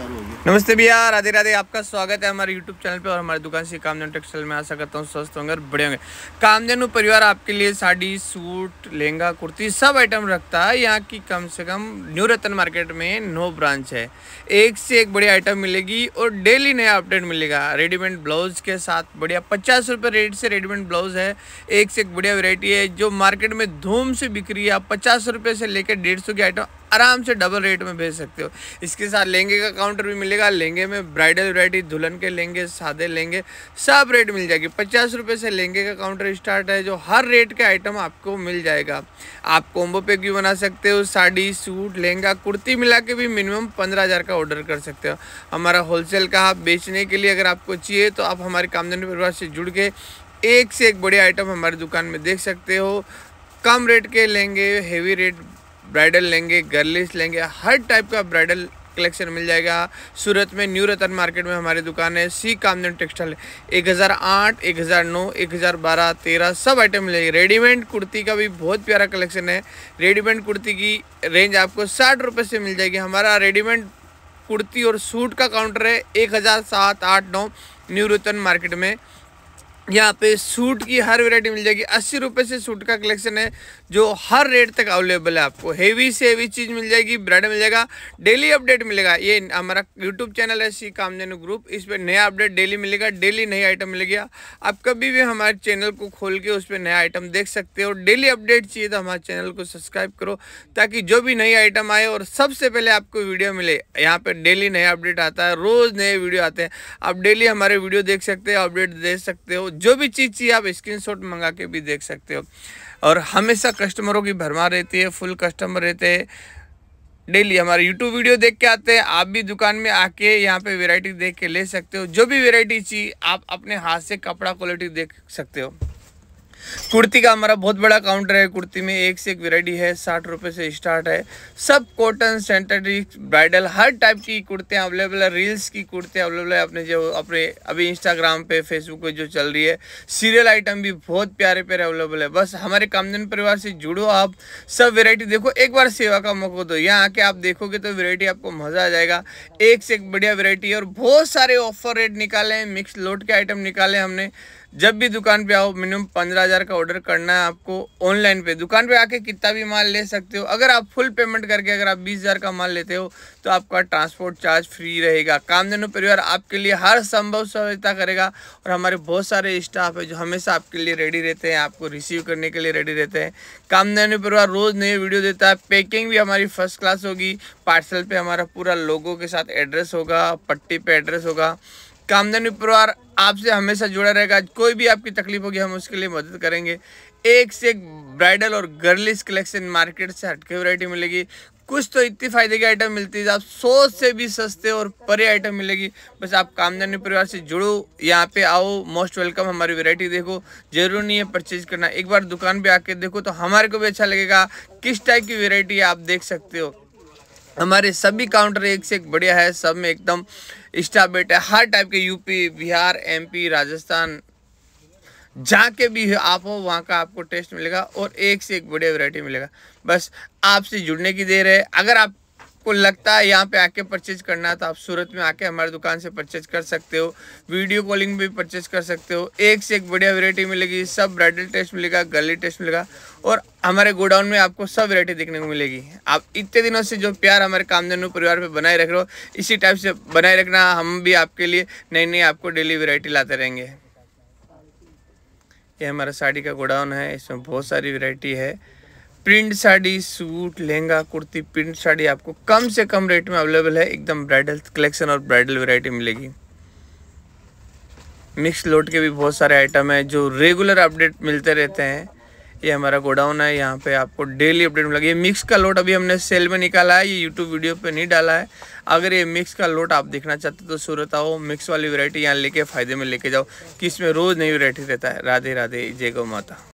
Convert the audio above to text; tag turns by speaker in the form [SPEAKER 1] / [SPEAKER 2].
[SPEAKER 1] नमस्ते भैया राधे राधे आपका स्वागत है हमारे यूट्यूब चैनल पे और हमारे दुकान से कामधेनु टेक्सटाइल में आशा करता हूँ स्वस्थ होंगे और बड़े होंगे कामधेनु परिवार आपके लिए साड़ी सूट लहंगा कुर्ती सब आइटम रखता है यहाँ की कम से कम न्यू रतन मार्केट में नो ब्रांच है एक से एक बढ़िया आइटम मिलेगी और डेली नया अपडेट मिलेगा रेडीमेड ब्लाउज के साथ बढ़िया पचास रुपये रेट से रेडीमेड ब्लाउज है एक से एक बढ़िया वेरायटी है जो मार्केट में धूम से बिक्री है आप पचास रुपये से लेकर डेढ़ सौ की आइटम आराम से डबल रेट में भेज सकते हो इसके साथ लहंगे का काउंटर भी मिलेगा लहंगे में ब्राइडल वराइटी दुल्हन के लेंगे सादे लहंगे सब रेट मिल जाएगी पचास रुपये से लहंगे का काउंटर स्टार्ट है जो हर रेट के आइटम आपको मिल जाएगा आप कॉम्बो पैक भी बना सकते हो साड़ी सूट लहंगा कुर्ती मिला के भी मिनिमम पंद्रह हज़ार का ऑर्डर कर सकते हो हमारा होलसेल का आप बेचने के लिए अगर आपको चाहिए तो आप हमारे कामधन परिवार से जुड़ के एक से एक बड़े आइटम हमारी दुकान में देख सकते हो कम रेट के लेंगे हेवी रेट ब्राइडल लेंगे गर्लिश लेंगे हर टाइप का ब्राइडल कलेक्शन मिल जाएगा सूरत में न्यू रतन मार्केट में हमारी दुकान है सी कामजन टेक्सटाइल एक हज़ार आठ एक हज़ार नौ एक हज़ार बारह तेरह सब आइटम मिलेगी रेडीमेड कुर्ती का भी बहुत प्यारा कलेक्शन है रेडीमेड कुर्ती की रेंज आपको साठ रुपये से मिल जाएगी हमारा रेडीमेड कुर्ती और सूट का काउंटर है एक हज़ार सात आठ नौ न्यू रतन मार्केट में यहाँ पे सूट की हर वैरायटी मिल जाएगी अस्सी रुपये से सूट का कलेक्शन है जो हर रेट तक अवेलेबल है आपको हेवी से हेवी चीज़ मिल जाएगी ब्रेड मिल जाएगा डेली अपडेट मिलेगा ये हमारा यूट्यूब चैनल है सी कामधेनु ग्रुप इस पर नया अपडेट डेली मिलेगा डेली नई आइटम मिलेगी आप कभी भी हमारे चैनल को खोल के उस पर नया आइटम देख सकते हो डेली अपडेट चाहिए तो हमारे चैनल को सब्सक्राइब करो ताकि जो भी नई आइटम आए और सबसे पहले आपको वीडियो मिले यहाँ पर डेली नया अपडेट आता है रोज़ नए वीडियो आते हैं आप डेली हमारे वीडियो देख सकते हो अपडेट दे सकते हो जो भी चीज़ चाहिए आप स्क्रीन मंगा के भी देख सकते हो और हमेशा कस्टमरों की भरमा रहती है फुल कस्टमर रहते हैं डेली हमारे यूट्यूब वीडियो देख के आते हैं आप भी दुकान में आके यहाँ पे वैरायटी देख के ले सकते हो जो भी वैरायटी चाहिए आप अपने हाथ से कपड़ा क्वालिटी देख सकते हो कुर्ती का हमारा बहुत बड़ा काउंटर है कुर्ती में एक से एक वेराइटी है साठ रुपये से स्टार्ट है सब कॉटन सेंटेटिक ब्राइडल हर टाइप की कुर्तियाँ अवेलेबल है रील्स की कुर्तियाँ अवेलेबल है अपने जो अपने अभी इंस्टाग्राम पे फेसबुक पे जो चल रही है सीरियल आइटम भी बहुत प्यारे प्यारे अवेलेबल है बस हमारे कामदन परिवार से जुड़ो आप सब वेरायटी देखो एक बार सेवा का मौका दो यहाँ आके आप देखोगे तो वेरायटी आपको मज़ा आ जाएगा एक से एक बढ़िया वेरायटी है और बहुत सारे ऑफर रेट निकाले हैं मिक्स लोट के आइटम निकाले हमने जब भी दुकान पे आओ मिनिमम पंद्रह हज़ार का ऑर्डर करना है आपको ऑनलाइन पे दुकान पे आके कितना भी माल ले सकते हो अगर आप फुल पेमेंट करके अगर आप बीस हज़ार का माल लेते हो तो आपका ट्रांसपोर्ट चार्ज फ्री रहेगा कामधेनु परिवार आपके लिए हर संभव सहायता करेगा और हमारे बहुत सारे स्टाफ है जो हमेशा आपके लिए रेडी रहते हैं आपको रिसीव करने के लिए रेडी रहते हैं कामधेनु परिवार रोज़ नए वीडियो देता है पैकिंग भी हमारी फर्स्ट क्लास होगी पार्सल पर हमारा पूरा लोगों के साथ एड्रेस होगा पट्टी पर एड्रेस होगा कामधेनु परिवार आपसे हमेशा जुड़ा रहेगा कोई भी आपकी तकलीफ होगी हम उसके लिए मदद करेंगे एक से एक ब्राइडल और गर्लिश कलेक्शन मार्केट से हटके वरायटी मिलेगी कुछ तो इतनी फायदे की आइटम मिलती है आप सौ से भी सस्ते और परे आइटम मिलेगी बस आप कामदानी परिवार से जुड़ो यहाँ पे आओ मोस्ट वेलकम हमारी वैरायटी देखो जरूर नहीं है परचेज करना एक बार दुकान पे आके देखो तो हमारे को भी अच्छा लगेगा किस टाइप की वैरायटी है आप देख सकते हो हमारे सभी काउंटर एक से एक बढ़िया है सब में एकदम स्टाफ बैठे हर टाइप के यूपी बिहार एमपी राजस्थान जहाँ के भी आप हो वहाँ का आपको टेस्ट मिलेगा और एक से एक बढ़िया वैरायटी मिलेगा बस आपसे जुड़ने की देर है अगर आप आपको लगता है यहाँ पे आके परचेज करना है तो आप सूरत में आके हमारे दुकान से परचेज कर सकते हो वीडियो कॉलिंग भी परचेज कर सकते हो एक से एक बढ़िया वेरायटी मिलेगी सब ब्राइडल टेस्ट मिलेगा गली टेस्ट मिलेगा और हमारे गोडाउन में आपको सब वेरायटी देखने को मिलेगी आप इतने दिनों से जो प्यार हमारे कामधेनु परिवार पर बनाए रख रहे हो इसी टाइप से बनाए रखना हम भी आपके लिए नई नई आपको डेली वेरायटी लाते रहेंगे ये हमारा साड़ी का गोडाउन है इसमें बहुत सारी वेरायटी है print sari suit lehenga kurti print sari आपको कम से कम रेट में अवेलेबल है एकदम ब्राइडल कलेक्शन और ब्राइडल वैरायटी मिलेगी मिक्स लोट के भी बहुत सारे आइटम हैं जो रेगुलर अपडेट मिलते रहते हैं ये हमारा गोडाउन है यहाँ पे आपको डेली अपडेट मिलेगा ये मिक्स का लोट अभी हमने सेल में निकाला है ये यूट्यूब वीडियो पे नहीं डाला है अगर ये मिक्स का लोट आप देखना चाहते हो तो सूरत आओ मिक्स वाली वैरायटी यहाँ लेके फ़ायदे में लेके जाओ कि इसमें रोज़ नई वैरायटी रहता है राधे राधे जय गौ माता